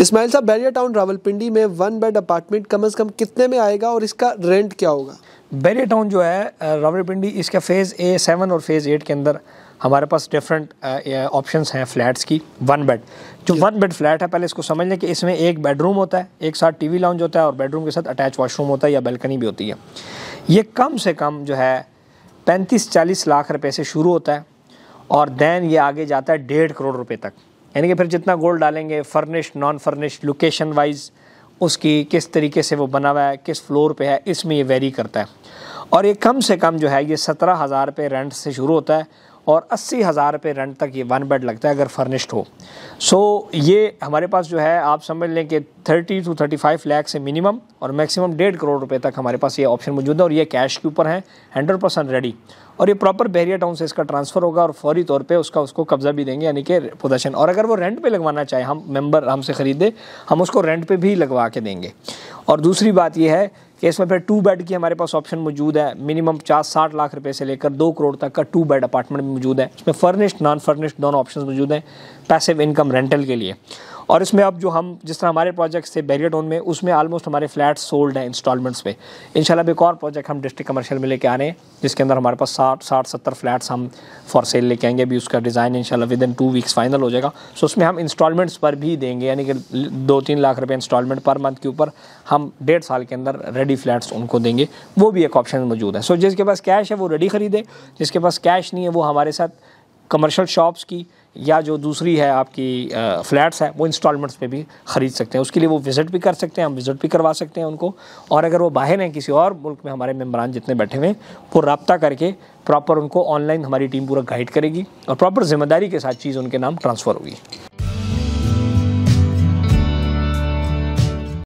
इस्माइल साहब बैरिया टाउन रावलपिंडी में one bed apartment कम से कम कितने में आएगा और इसका रेंट क्या होगा बैरिया टाउन जो है रावलपिंडी इसका फ़ेज़ ए सेवन और फेज़ एट के अंदर हमारे पास डिफरेंट ऑप्शन हैं फ्लैट्स की वन बेड जो वन बेड फ्लैट है पहले इसको समझ लें कि इसमें एक बेडरूम होता है एक साथ टीवी लाउंज होता है और बेडरूम के साथ अटैच वॉशरूम होता है या बैलकनी भी होती है ये कम से कम जो है पैंतीस चालीस लाख रुपये से शुरू होता है और दैन ये आगे जाता है डेढ़ करोड़ रुपये तक यानी कि फिर जितना गोल्ड डालेंगे furnished non furnished location wise उसकी किस तरीके से वो बना हुआ है किस फ्लोर पे है इसमें ये वेरी करता है और ये कम से कम जो है ये सत्रह हज़ार पे रेंट से शुरू होता है और अस्सी हज़ार रुपये रेंट तक ये वन बेड लगता है अगर फर्निश्ड हो सो so, ये हमारे पास जो है आप समझ लें कि thirty two thirty five lakh से मिनिमम और मैक्सिमम डेढ़ करोड़ रुपए तक हमारे पास ये ऑप्शन मौजूद है और ये कैश के ऊपर है हंड्रेड परसेंट रेडी और ये प्रॉपर बहरिया टाउन से इसका ट्रांसफ़र होगा और फौरी तौर पे उसका उसको कब्ज़ा भी देंगे यानी कि पोजेशन और अगर वो रेंट पे लगवाना चाहे हम मेंबर हमसे ख़रीदे हम उसको रेंट पे भी लगवा के देंगे और दूसरी बात यह है कि इसमें फिर टू बेड की हमारे पास ऑप्शन मौजूद है मिनिमम पचास साठ लाख रुपए से लेकर दो करोड़ तक का टू बेड अपार्टमेंट मौजूद है इसमें फर्निश्ड नॉन फर्निश्ड दोनों ऑप्शन मौजूद हैं पैसिव इनकम रेंटल के लिए और इसमें अब जो हम जिस तरह हमारे प्रोजेक्ट्स थे बैरियर टाउन में उसमें ऑलमोस्ट हमारे फ्लैट सोल्ड हैं इंस्टॉलमेंट्स में इंशाल्लाह एक और प्रोजेक्ट हम डिस्ट्रिक्ट कमर्शियल में लेके आ रहे हैं जिसके अंदर हमारे पास साठ साठ सत्तर फ्लैट्स हम फॉर सेल लेके आएंगे अभी उसका डिज़ाइन इंशाल्लाह within two weeks final हो जाएगा सो उसमें हम इंस्टॉलमेंट्स पर भी देंगे यानी कि दो तीन लाख रुपये इंस्टॉलमेंट पर मंथ के ऊपर हम डेढ़ साल के अंदर रेडी फ्लैट्स उनको देंगे वो भी एक ऑप्शन मौजूद है सो जिसके पास कैश है वो रेडी ख़रीदे जिसके पास कैश नहीं है वो हमारे साथ कमर्शियल शॉप्स की या जो दूसरी है आपकी फ्लैट्स है वो इंस्टॉलमेंट्स पे भी ख़रीद सकते हैं उसके लिए वो विज़िट भी कर सकते हैं हम विज़िट भी करवा सकते हैं उनको और अगर वो बाहर हैं किसी और मुल्क में हमारे मेम्बरान जितने बैठे हुए हैं वो रबता करके प्रॉपर उनको ऑनलाइन हमारी टीम पूरा गाइड करेगी और प्रॉपर जिम्मेदारी के साथ चीज़ उनके नाम ट्रांसफ़र होगी